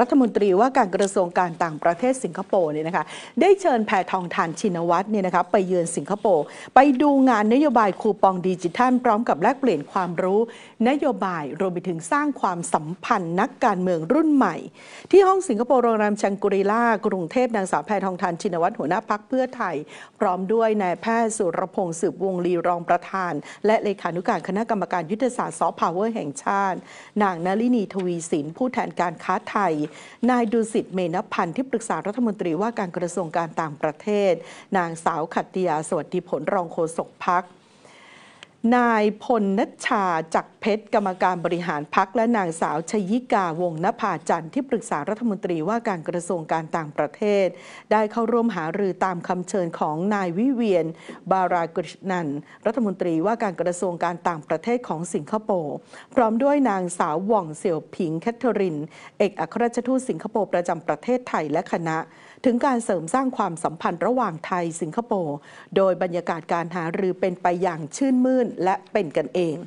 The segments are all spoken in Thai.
รัฐมนตรีว่าการกระทรวงการต่างประเทศสิงคโปร์เนี่ยนะคะได้เชิญแพทองทานชินวัตรเนี่ยนะคะไปเยือนสิงคโปร์ไปดูงานนโยบายคูปองดิจิทัลพร้อมกับแลกเปลี่ยนความรู้ นโยบายรวมไปถึงสร้างความสัมพันธ์นักการเมืองรุ่นใหม่ ที่ห้องสิงคโปร์โรงแรมชังกุริล่ากรุงเทพนางสาวแพทองทานชินวัตรหัวหน้าพักเพื่อไทยพร้อมด้วยนายแพทย์สุรพงศ์สืบวงลีรองประธาน และเลขานุการคณะกรรมการยุทธศาสตร์ซอฟต์พาวเวอร์แห่งชาตินางนลินีทวีสินผู้แทนการค้าไทยนายดุสิต เมนพันธ์ที่ปรึกษารัฐมนตรีว่าการกระทรวงการต่างประเทศ นางสาวขัตติยาสวัสดิผลรองโฆษกพัก นายพลนัชชาจักเพชรกรรมการบริหารพักและนางสาวชยิกาวงนภาจันทร์ที่ปรึกษารัฐมนตรีว่าการกระทรวงการต่างประเทศ ได้เข้าร่วมหารือตามคำเชิญของนายวิเวียน บารากริชนันรัฐมนตรีว่าการกระทรวงการต่างประเทศของสิงคโปร์พร้อมด้วยนางสาวว่องเสี่ยวผิง แคทเธอรินเอกอัครราชทูตสิงคโปร์ประจำประเทศไทยและคณะ ถึงการเสริมสร้างความสัมพันธ์ระหว่างไทยสิงคโปร์โดยบรรยากาศการหารือเป็นไปอย่างชื่นมื่นและเป็นกันเอง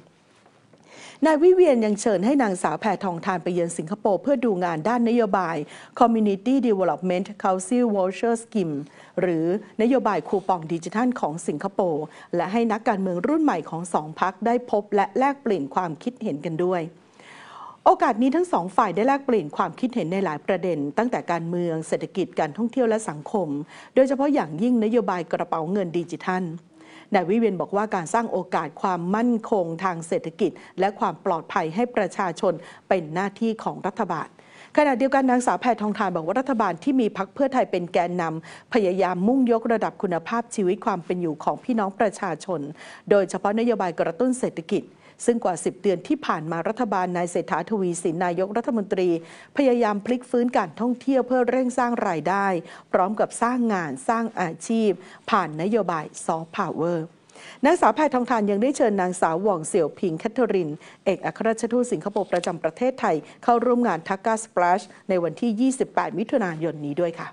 นายวิเวียนยังเชิญให้นางสาวแพทองทานไปเยือนสิงคโปร์เพื่อดูงานด้านนโยบาย Community Development Council Voucher Scheme หรือนโยบายคูปองดิจิทัล ของสิงคโปร์และให้นักการเมืองรุ่นใหม่ของสองพักได้พบและแลกเปลี่ยนความคิดเห็นกันด้วย โอกาสนี้ทั้งสองฝ่ายได้แลกเปลี่ยนความคิดเห็นในหลายประเด็น ตั้งแต่การเมืองเศรษฐกิจการท่องเที่ยวและสังคม โดยเฉพาะอย่างยิ่งนโยบายกระเป๋าเงินดิจิทัลนายวิเวียนบอกว่าการสร้างโอกาสความมั่นคงทางเศรษฐกิจ และความปลอดภัยให้ประชาชนเป็นหน้าที่ของรัฐบาล ขณะเดียวกันนางสาวแพทองทานบอกว่ารัฐบาลที่มีพักเพื่อไทยเป็นแกนนำ พยายามมุ่งยกระดับคุณภาพชีวิตความเป็นอยู่ของพี่น้องประชาชน โดยเฉพาะนโยบายกระตุ้นเศรษฐกิจซึ่งกว่า 10เดือนที่ผ่านมารัฐบาลนายเศรษฐาทวีสินนายกรัฐมนตรีพยายามพลิกฟื้นการท่องเที่ยวเพื่อเร่งสร้างรายได้ พร้อมกับสร้างงาน สร้างอาชีพ ผ่านนโยบายซอฟต์พาวเวอร์นางสาวแพทองทานยังได้เชิญนางสาวหว่องเสี่ยวพิง แคทเธอรินเอกอัครราชทูตสิงคโปร์ประจำประเทศไทย เข้าร่วมงานทักกาสปลัชในวันที่ 28 มิถุนายนนี้ด้วยค่ะ